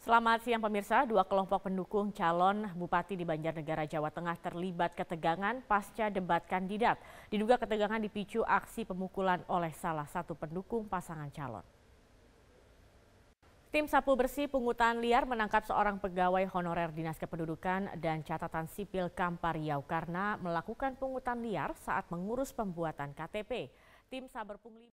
Selamat siang pemirsa, dua kelompok pendukung calon bupati di Banjarnegara, Jawa Tengah terlibat ketegangan pasca debat kandidat. Diduga ketegangan dipicu aksi pemukulan oleh salah satu pendukung pasangan calon. Tim Sapu Bersih Pungutan Liar menangkap seorang pegawai honorer Dinas Kependudukan dan Catatan Sipil Kampar Riau karena melakukan pungutan liar saat mengurus pembuatan KTP. Tim Saber Pungli